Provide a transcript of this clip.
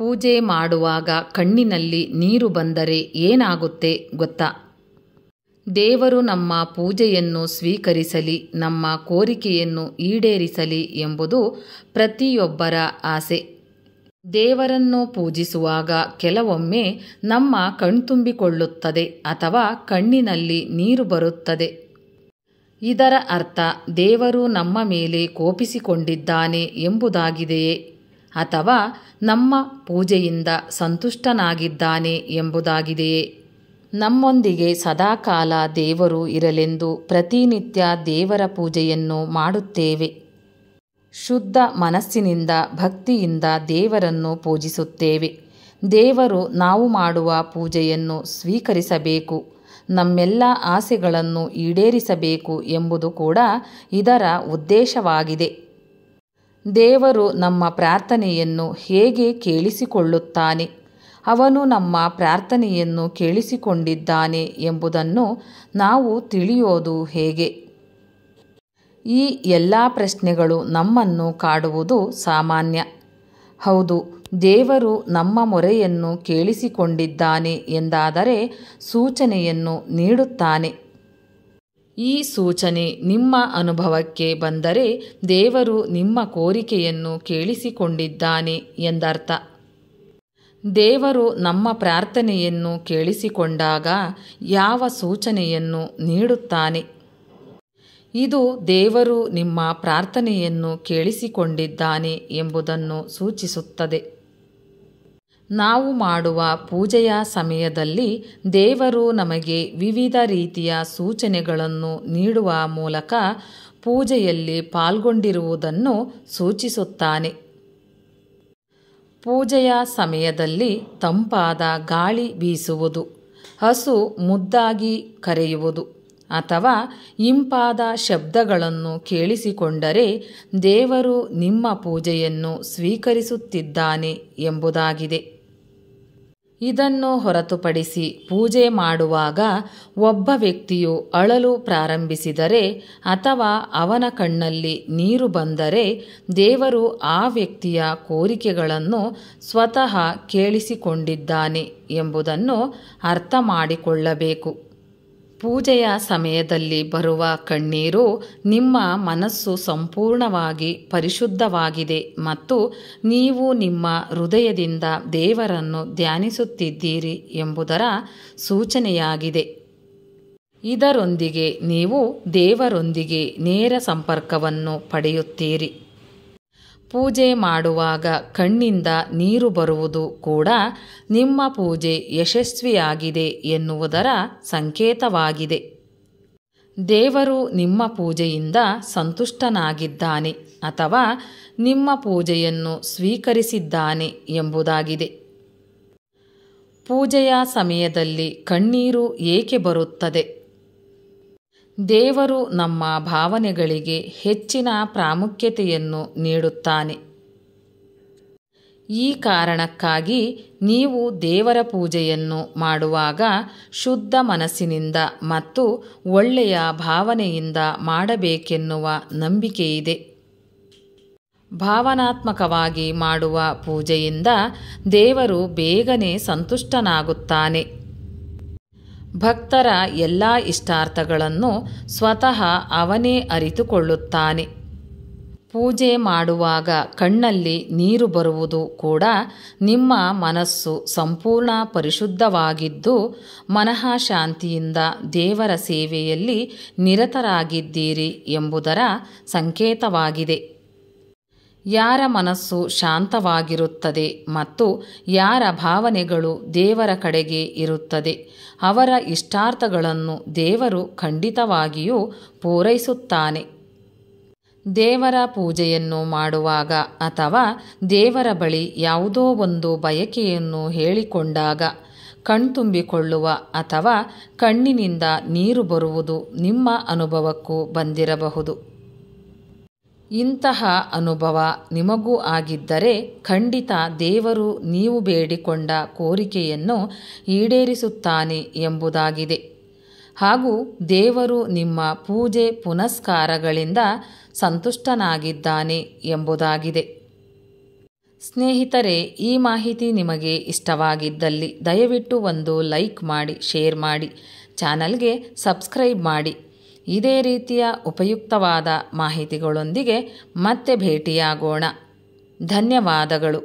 ಪೂಜೆ ಮಾಡುವಾಗ ಕಣ್ಣಿನಲ್ಲಿ ನೀರು ಬಂದರೆ ಏನಾಗುತ್ತೆ ಗೊತ್ತಾ ದೇವರು ನಮ್ಮ ಪೂಜೆಯನ್ನು ಸ್ವೀಕರಿಸಲಿ ನಮ್ಮ ಕೋರಿಕೆಯನ್ನು ಈಡೇರಿಸಲಿ ಎಂಬುದು ಪ್ರತಿಯೊಬ್ಬರ ಆಸೆ ದೇವರನ್ನು ಪೂಜಿಸುವಾಗ ಕೆಲವೊಮ್ಮೆ ನಮ್ಮ ಕಣ್ತುಂಬಿಕೊಳ್ಳುತ್ತದೆ ಅಥವಾ ಕಣ್ಣಿನಲ್ಲಿ ನೀರು ಬರುತ್ತದೆ ಇದರ ಅರ್ಥ ದೇವರು ನಮ್ಮ ಮೇಲೆ ಕೋಪಿಸಿಕೊಂಡಿದ್ದಾನೆ ಎಂಬುದಾಗಿದೆಯೇ ಅಥವಾ ನಮ್ಮ ಪೂಜೆಯಿಂದ ಸಂತುಷ್ಟನಾಗಿದ್ದಾನೆ ಎಂಬುದಾಗಿದೆಯೇ ನಮ್ಮೊಂದಿಗೆ ಸದಾಕಾಲ ದೇವರು ಇರಲೆಂದು ಪ್ರತಿನಿತ್ಯ ದೇವರ ಪೂಜೆಯನ್ನು ಮಾಡುತ್ತೇವೆ ಶುದ್ಧ ಮನಸ್ಸಿನಿಂದ ಭಕ್ತಿಯಿಂದ ದೇವರನ್ನು ಪೂಜಿಸುತ್ತೇವೆ ದೇವರು ನಾವು ಮಾಡುವ ಪೂಜೆಯನ್ನು ಸ್ವೀಕರಿಸಬೇಕು ನಮ್ಮೆಲ್ಲ ಆಸೆಗಳನ್ನು ಈಡೇರಿಸಬೇಕು ಎಂಬುದು ಕೂಡ ಇದರ ಉದ್ದೇಶವಾಗಿದೆ ದೇವರು ನಮ್ಮ ಪ್ರಾರ್ಥನೆಯನ್ನು ಹೇಗೆ ಕೇಳಿಸಿಕೊಳ್ಳುತ್ತಾನೆ ಅವನು ನಮ್ಮ ಪ್ರಾರ್ಥನೆಯನ್ನು ಕೇಳಿಸಿಕೊಂಡಿದ್ದಾನೆ ಎಂಬುದನ್ನು ನಾವು ತಿಳಿಯೋದು ಹೇಗೆ ಈ ಎಲ್ಲ ಪ್ರಶ್ನೆಗಳು ನಮ್ಮನ್ನು ಕಾಡುವುದು ಸಾಮಾನ್ಯ ಹೌದು ದೇವರು ನಮ್ಮ ಮೊರೆಯನ್ನು ಕೇಳಿಸಿಕೊಂಡಿದ್ದಾನೆ ಎಂದಾದರೆ ಸೂಚನೆಯನ್ನು ನೀಡುತ್ತಾನೆ ಈ ಸೂಚನೆ ನಿಮ್ಮ ಅನುಭವಕ್ಕೆ ಬಂದರೆ ದೇವರು ನಿಮ್ಮ ಕೋರಿಕೆಯನ್ನು ಕೇಳಿಸಿಕೊಂಡಿದ್ದಾನೆ ಎಂದರ್ಥ ದೇವರು ನಮ್ಮ ಪ್ರಾರ್ಥನೆಯನ್ನು ಕೇಳಿಸಿಕೊಂಡಾಗ ಯಾವ ಸೂಚನೆಯನ್ನು ನೀಡುತ್ತಾನೆ ಇದು ದೇವರು ನಿಮ್ಮ ಪ್ರಾರ್ಥನೆಯನ್ನು ಕೇಳಿಸಿಕೊಂಡಿದ್ದಾನೆ ಎಂಬುದನ್ನು ಸೂಚಿಸುತ್ತದೆ ನಾವು ಮಾಡುವ ಪೂಜೆಯ ಸಮಯದಲ್ಲಿ ದೇವರು ನಮಗೆ ವಿವಿಧ ರೀತಿಯ ಸೂಚನೆಗಳನ್ನು ನೀಡುವ ಮೂಲಕ ಪೂಜೆಯಲ್ಲಿ ಪಾಲ್ಗೊಂಡಿರುವುದನ್ನು ಸೂಚಿಸುತ್ತಾನೆ ಪೂಜೆಯ ಸಮಯದಲ್ಲಿ ತಂಪಾದ ಗಾಳಿ ಬೀಸುವುದು ಹಸು ಮುದ್ದಾಗಿ ಕರೆಯುವುದು ಅಥವಾ ಇಂಪಾದ ಶಬ್ದಗಳನ್ನು ಕೇಳಿಸಿಕೊಂಡರೆ ದೇವರು ನಿಮ್ಮ ಪೂಜೆಯನ್ನು ಸ್ವೀಕರಿಸುತ್ತಿದ್ದಾನೆ ಎಂಬುದಾಗಿದೆ ಇದನ್ನು ಹೊರತುಪಡಿಸಿ ಪೂಜೆ ಮಾಡುವಾಗ ಒಬ್ಬ ವ್ಯಕ್ತಿಯು ಅಳಲು ಪ್ರಾರಂಭಿಸಿದರೆ ಅಥವಾ ಅವನ ಕಣ್ಣಲ್ಲಿ ನೀರು ಬಂದರೆ ದೇವರು ಆ ವ್ಯಕ್ತಿಯ ಕೋರಿಕೆಗಳನ್ನು ಸ್ವತಃ ಕೇಳಿಸಿಕೊಂಡಿದ್ದಾನೆ ಎಂಬುದನ್ನು ಅರ್ಥ ಮಾಡಿಕೊಳ್ಳಬೇಕು ಪೂಜೆಯ ಸಮಯದಲ್ಲಿ ಬರುವ ಕಣ್ಣೀರು ನಿಮ್ಮ ಮನಸ್ಸು ಸಂಪೂರ್ಣವಾಗಿ ಪರಿಶುದ್ಧವಾಗಿದೆ ಮತ್ತು ನೀವು ನಿಮ್ಮ ಹೃದಯದಿಂದ ದೇವರನ್ನು ಧ್ಯಾನಿಸುತ್ತಿದ್ದೀರಿ ಎಂಬುದರ ಸೂಚನೆಯಾಗಿದೆ ಇದರೊಂದಿಗೆ ನೀವು ದೇವರೊಂದಿಗೆ ನೇರ ಸಂಪರ್ಕವನ್ನು ಪಡೆಯುತ್ತೀರಿ ಪೂಜೆ ಮಾಡುವಾಗ ಕಣ್ಣಿಂದ ನೀರು ಬರುವುದು ಕೂಡ ನಿಮ್ಮ ಪೂಜೆ ಯಶಸ್ವಿಯಾಗಿದೆ ಎನ್ನುವುದರ ಸಂಕೇತವಾಗಿದೆ ದೇವರು ನಿಮ್ಮ ಪೂಜೆಯಿಂದ ಸಂತುಷ್ಟನಾಗಿದ್ದಾನೆ ಅಥವಾ ನಿಮ್ಮ ಪೂಜೆಯನ್ನು ಸ್ವೀಕರಿಸಿದ್ದಾನೆ ಎಂಬುದಾಗಿದೆ ಪೂಜೆಯ ಸಮಯದಲ್ಲಿ ಕಣ್ಣೀರು ಏಕೆ ಬರುತ್ತದೆ ದೇವರು ನಮ್ಮ ಭಾವನೆಗಳಿಗೆ ಹೆಚ್ಚಿನ ಪ್ರಾಮುಖ್ಯತೆಯನ್ನು ನೀಡುತ್ತಾನೆ ಈ ಕಾರಣಕ್ಕಾಗಿ ನೀವು ದೇವರ ಪೂಜೆಯನ್ನು ಮಾಡುವಾಗ ಶುದ್ಧ ಮನಸ್ಸಿನಿಂದ ಮತ್ತು ಒಳ್ಳೆಯ ಭಾವನೆಯಿಂದ ಮಾಡಬೇಕೆನ್ನುವ ನಂಬಿಕೆಯಿದೆ ಭಾವನಾತ್ಮಕವಾಗಿ ಮಾಡುವ ಪೂಜೆಯಿಂದ ದೇವರು ಬೇಗನೆ ಸಂತುಷ್ಟನಾಗುತ್ತಾನೆ ಭಕ್ತರ ಎಲ್ಲ ಇಷ್ಟಾರ್ಥಗಳನ್ನು ಸ್ವತಃ ಅವನೇ ಅರಿತುಕೊಳ್ಳುತ್ತಾನೆ ಪೂಜೆ ಮಾಡುವಾಗ ಕಣ್ಣಲ್ಲಿ ನೀರು ಬರುವುದು ಕೂಡ ನಿಮ್ಮ ಮನಸ್ಸು ಸಂಪೂರ್ಣ ಪರಿಶುದ್ಧವಾಗಿದ್ದು ಮನಃ ಶಾಂತಿಯಿಂದ ದೇವರ ಸೇವೆಯಲ್ಲಿ ನಿರತರಾಗಿದ್ದೀರಿ ಎಂಬುದರ ಸಂಕೇತವಾಗಿದೆ ಯಾರ ಮನಸ್ಸು ಶಾಂತವಾಗಿರುತ್ತದೆ ಮತ್ತು ಯಾರ ಭಾವನೆಗಳು ದೇವರ ಕಡೆಗೆ ಇರುತ್ತದೆ ಅವರ ಇಷ್ಟಾರ್ಥಗಳನ್ನು ದೇವರು ಖಂಡಿತವಾಗಿಯೂ ಪೂರೈಸುತ್ತಾನೆ ದೇವರ ಪೂಜೆಯನ್ನು ಮಾಡುವಾಗ ಅಥವಾ ದೇವರ ಬಳಿ ಯಾವುದೋ ಒಂದು ಬಯಕೆಯನ್ನು ಹೇಳಿಕೊಂಡಾಗ ಕಣ್ತುಂಬಿಕೊಳ್ಳುವ ಅಥವಾ ಕಣ್ಣಿನಿಂದ ನೀರು ಬರುವುದು ನಿಮ್ಮ ಅನುಭವಕ್ಕೂ ಬಂದಿರಬಹುದು ಇಂತಹ ಅನುಭವ ನಿಮಗೂ ಆಗಿದ್ದರೆ ಖಂಡಿತ ದೇವರು ನೀವು ಬೇಡಿಕೊಂಡ ಕೋರಿಕೆಯನ್ನು ಈಡೇರಿಸುತ್ತಾನೆ ಎಂಬುದಾಗಿದೆ ಹಾಗೂ ದೇವರು ನಿಮ್ಮ ಪೂಜೆ ಪುನಸ್ಕಾರಗಳಿಂದ ಸಂತುಷ್ಟನಾಗಿದ್ದಾನೆ ಎಂಬುದಾಗಿದೆ ಸ್ನೇಹಿತರೆ ಈ ಮಾಹಿತಿ ನಿಮಗೆ ಇಷ್ಟವಾಗಿದ್ದಲ್ಲಿ ದಯವಿಟ್ಟು ಒಂದು ಲೈಕ್ ಮಾಡಿ ಶೇರ್ ಮಾಡಿ ಚಾನಲ್ಗೆ ಸಬ್ಸ್ಕ್ರೈಬ್ ಮಾಡಿ ಇದೇ ರೀತಿಯ ಉಪಯುಕ್ತವಾದ ಮಾಹಿತಿಗಳೊಂದಿಗೆ ಮತ್ತೆ ಭೇಟಿಯಾಗೋಣ ಧನ್ಯವಾದಗಳು